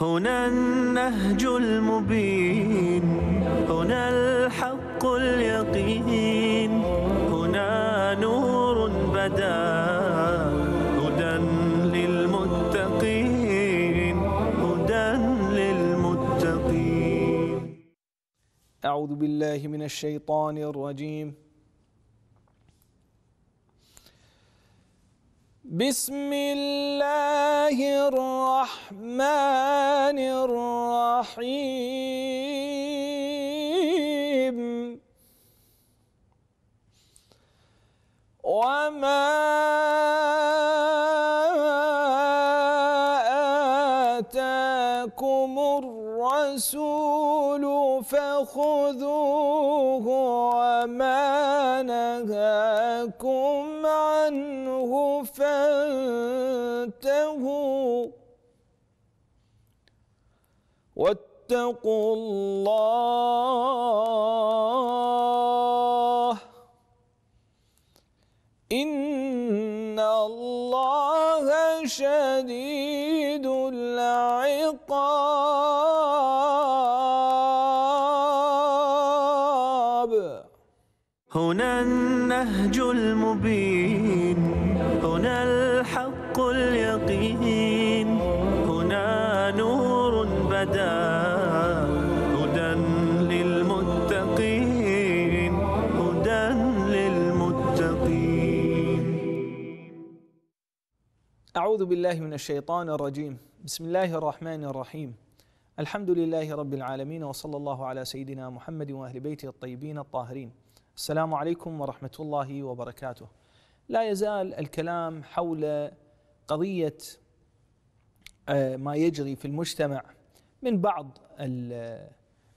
هنا النهج المبين هنا الحق اليقين هنا نور بدا هدى للمتقين هدى للمتقين أعوذ بالله من الشيطان الرجيم بسم الله الرحمن الرحيم وما آتاكم الرسول فخذوه واتقوا الله إن الله شديد العقاب هنا النهج المبين هنا الحق حق اليقين هنا نور بدا هدى للمتقين هدى للمتقين أعوذ بالله من الشيطان الرجيم بسم الله الرحمن الرحيم الحمد لله رب العالمين وصلى الله على سيدنا محمد وأهل بيته الطيبين الطاهرين السلام عليكم ورحمة الله وبركاته لا يزال الكلام حول قضيه آه، ما يجري في المجتمع من بعض آه،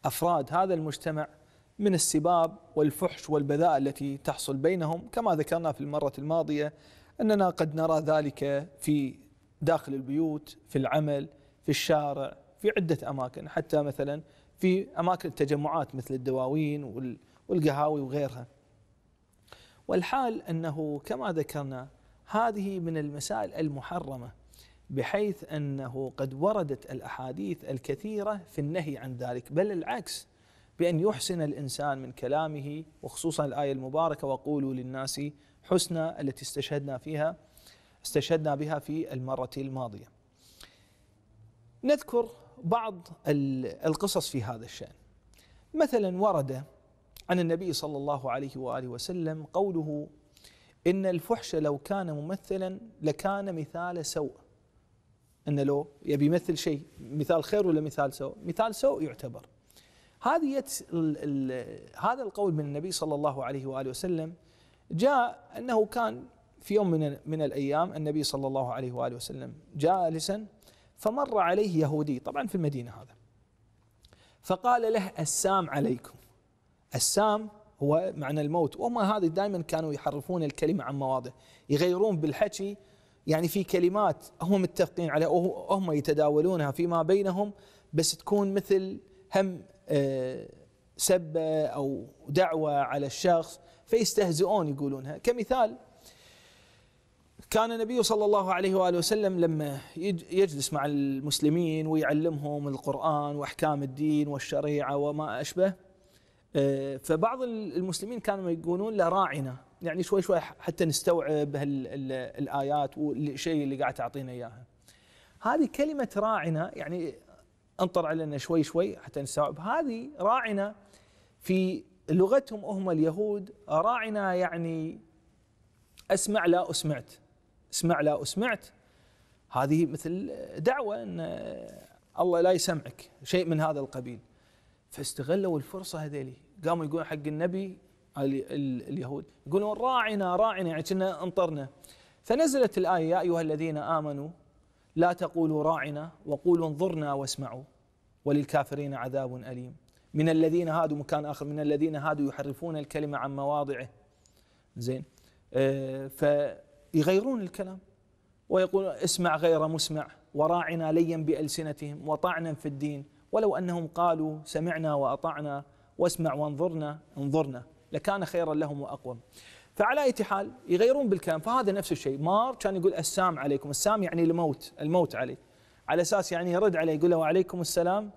افراد هذا المجتمع من السباب والفحش والبذاء التي تحصل بينهم كما ذكرنا في المرة الماضية أننا قد نرى ذلك في داخل البيوت في العمل في الشارع في عدة أماكن حتى مثلا في أماكن التجمعات مثل الدواوين والقهاوي وغيرها والحال أنه كما ذكرنا هذه من المسائل المحرمة بحيث أنه قد وردت الأحاديث الكثيرة في النهي عن ذلك بل العكس بأن يحسن الإنسان من كلامه وخصوصا الآية المباركة وقولوا للناس حسنى التي استشهدنا فيها استشهدنا بها في المرة الماضية نذكر بعض القصص في هذا الشأن مثلا ورد عن النبي صلى الله عليه وآله وسلم قوله إن الفحش لو كان ممثلا لكان مثال سوء إن لو يبي يمثل شيء مثال خير ولا مثال سوء مثال سوء يعتبر هذه هذا القول من النبي صلى الله عليه وآله وسلم جاء أنه كان في يوم من, من الأيام النبي صلى الله عليه وآله وسلم جالسا فمر عليه يهودي طبعا في المدينة هذا فقال له السام عليكم السام هو معنى الموت وهم هذه دائما كانوا يحرفون الكلمة عن مواضع يغيرون بالحكي يعني في كلمات هم متفقين عليها وهم يتداولونها فيما بينهم بس تكون مثل هم آه، سبة أو دعوة على الشخص فيستهزئون يقولونها كمثال كان النبي صلى الله عليه واله وسلم لما يجلس مع المسلمين ويعلمهم القران واحكام الدين والشريعه وما اشبه آه، فبعض المسلمين كانوا يقولون له راعنا يعني شوي شوي حتى نستوعب الايات والشيء اللي قاعد تعطينا اياها هذه كلمه راعنا يعني انطر علينا شوي شوي حتى نستوعب هذه راعنا في لغتهم هم اليهود راعنا يعني اسمع لا اسمعت اسمع لا اسمعت هذه مثل دعوه ان الله لا يسمعك شيء من هذا القبيل فاستغلوا الفرصه هذيلي قاموا يقولون حق النبي اليهود يقولون راعنا راعنا يعني كنا انطرنا فنزلت الايه يا ايها الذين امنوا لا تقولوا راعنا وقولوا انظرنا واسمعوا وللكافرين عذاب اليم من الذين هادوا مكان اخر من الذين هادوا يحرفون الكلمه عن مواضعه زين آه فيغيرون الكلام ويقول اسمع غير مسمع وراعنا ليا بألسنتهم وطعنا في الدين ولو انهم قالوا سمعنا واطعنا واسمع وانظرنا انظرنا لكان خيرا لهم واقوم. فعلى اي حال يغيرون بالكلام فهذا نفس الشيء مار كان يقول السام عليكم السام يعني الموت الموت عليه على اساس يعني يرد عليه يقول له وعليكم السلام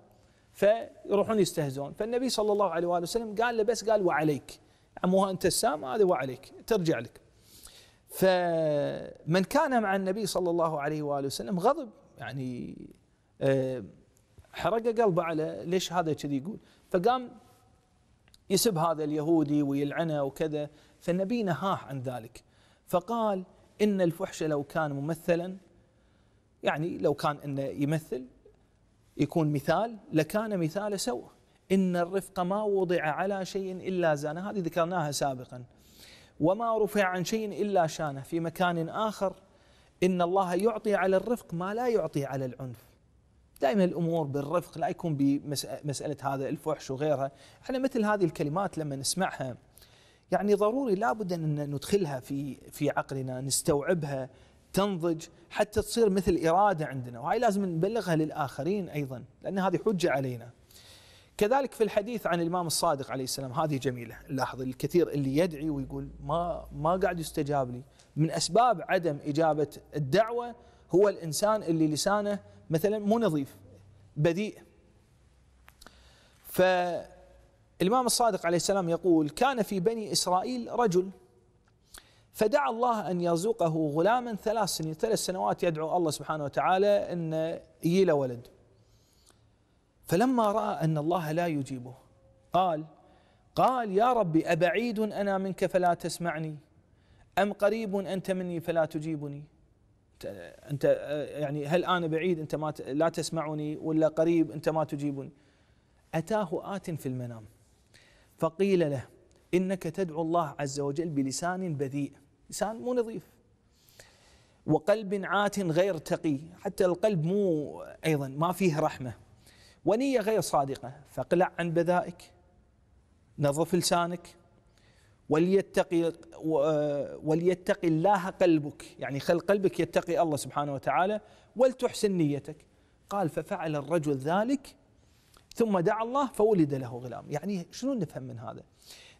فيروحون يستهزئون فالنبي صلى الله عليه واله وسلم قال له بس قال وعليك عموها انت السام هذا وعليك ترجع لك فمن كان مع النبي صلى الله عليه واله وسلم غضب يعني آه، حرق قلبه على ليش هذا كذي يقول فقام يسب هذا اليهودي ويلعنه وكذا فالنبي نهاه عن ذلك فقال ان الفحش لو كان ممثلا يعني لو كان انه يمثل يكون مثال لكان مثال سوء ان الرفق ما وضع على شيء الا زانه هذه ذكرناها سابقا وما رفع عن شيء الا شانه في مكان اخر ان الله يعطي على الرفق ما لا يعطي على العنف دائما الامور بالرفق لا يكون بمساله هذا الفحش وغيرها، احنا مثل هذه الكلمات لما نسمعها يعني ضروري لابد ان ندخلها في في عقلنا، نستوعبها، تنضج حتى تصير مثل اراده عندنا، وهي لازم نبلغها للاخرين ايضا، لان هذه حجه علينا. كذلك في الحديث عن الامام الصادق عليه السلام هذه جميله، لاحظ الكثير اللي يدعي ويقول ما ما قاعد يستجاب لي، من اسباب عدم اجابه الدعوه هو الانسان اللي لسانه مثلا مو نظيف بديء فالإمام الصادق عليه السلام يقول كان في بني إسرائيل رجل فدعا الله أن يرزقه غلاما ثلاث سنين ثلاث سنوات يدعو الله سبحانه وتعالى أن يجي ولد فلما رأى أن الله لا يجيبه قال قال يا ربي أبعيد أنا منك فلا تسمعني أم قريب أنت مني فلا تجيبني انت يعني هل انا بعيد انت ما لا تسمعني ولا قريب انت ما تجيبني اتاه ات في المنام فقيل له انك تدعو الله عز وجل بلسان بذيء لسان مو نظيف وقلب عات غير تقي حتى القلب مو ايضا ما فيه رحمه ونيه غير صادقه فاقلع عن بذائك نظف لسانك وليتقي وليتقي الله قلبك يعني خل قلبك يتقي الله سبحانه وتعالى ولتحسن نيتك قال ففعل الرجل ذلك ثم دعا الله فولد له غلام يعني شنو نفهم من هذا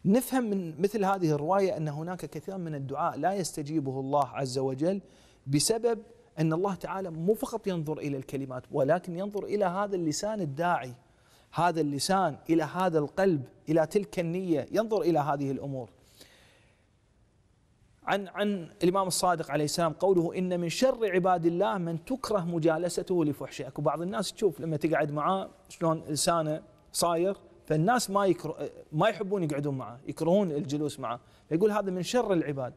نفهم من مثل هذه الرواية أن هناك كثير من الدعاء لا يستجيبه الله عز وجل بسبب أن الله تعالى مو فقط ينظر إلى الكلمات ولكن ينظر إلى هذا اللسان الداعي هذا اللسان إلى هذا القلب إلى تلك النية ينظر إلى هذه الأمور عن عن الامام الصادق عليه السلام قوله ان من شر عباد الله من تكره مجالسته لفحشه، اكو بعض الناس تشوف لما تقعد معاه شلون لسانه صاير فالناس ما يكره ما يحبون يقعدون معه، يكرهون الجلوس معه، فيقول هذا من شر العباد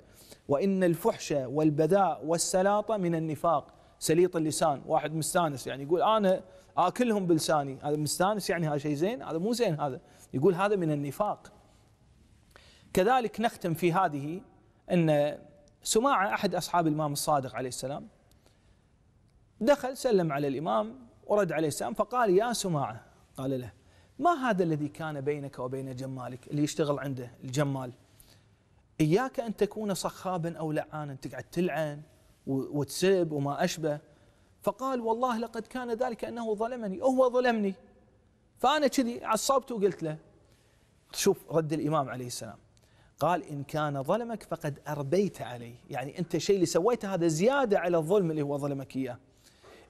وان الفحش والبذاء والسلاطه من النفاق، سليط اللسان، واحد مستانس يعني يقول انا اكلهم بلساني، هذا مستانس يعني هذا شيء زين؟ هذا مو زين هذا، يقول هذا من النفاق. كذلك نختم في هذه أن سماعة أحد أصحاب الإمام الصادق عليه السلام دخل سلم على الإمام ورد عليه السلام فقال يا سماعة قال له ما هذا الذي كان بينك وبين جمالك اللي يشتغل عنده الجمال إياك أن تكون صخابا أو لعانا تقعد تلعن وتسب وما أشبه فقال والله لقد كان ذلك أنه ظلمني هو ظلمني فأنا كذي عصبت وقلت له شوف رد الإمام عليه السلام قال إن كان ظلمك فقد أربيت عليه يعني أنت الشيء اللي سويته هذا زيادة على الظلم اللي هو ظلمك إياه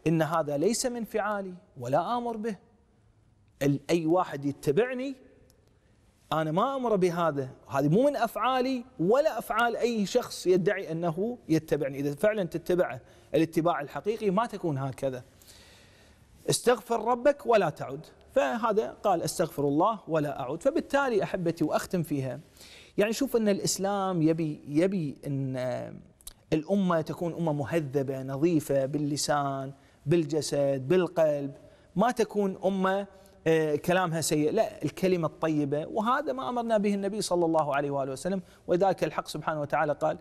إن هذا ليس من فعالي ولا آمر به أي واحد يتبعني أنا ما أمر بهذا هذه مو من أفعالي ولا أفعال أي شخص يدعي أنه يتبعني إذا فعلا تتبعه الاتباع الحقيقي ما تكون هكذا استغفر ربك ولا تعد فهذا قال استغفر الله ولا أعود فبالتالي أحبتي وأختم فيها يعني شوف ان الاسلام يبي يبي ان آه، الامه تكون امه مهذبه نظيفه باللسان بالجسد بالقلب ما تكون امه آه، كلامها سيء لا الكلمة الطيبة وهذا ما أمرنا به النبي صلى الله عليه وآله وسلم وذاك الحق سبحانه وتعالى قال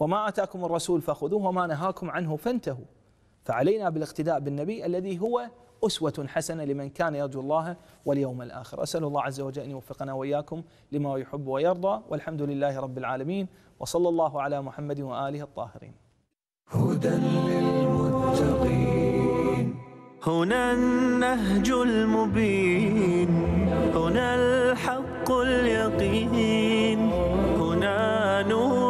وما آتاكم الرسول فخذوه وما نهاكم عنه فانتهوا فعلينا بالاقتداء بالنبي الذي هو أسوة حسنة لمن كان يرجو الله واليوم الآخر أسأل الله عز وجل أن يوفقنا وإياكم لما يحب ويرضى والحمد لله رب العالمين وصلى الله على محمد وآله الطاهرين هدى للمتقين هنا النهج المبين هنا الحق اليقين هنا نور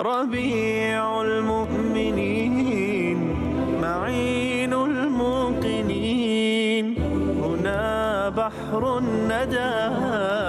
ربيع المؤمنين معين الموقنين هنا بحر الندى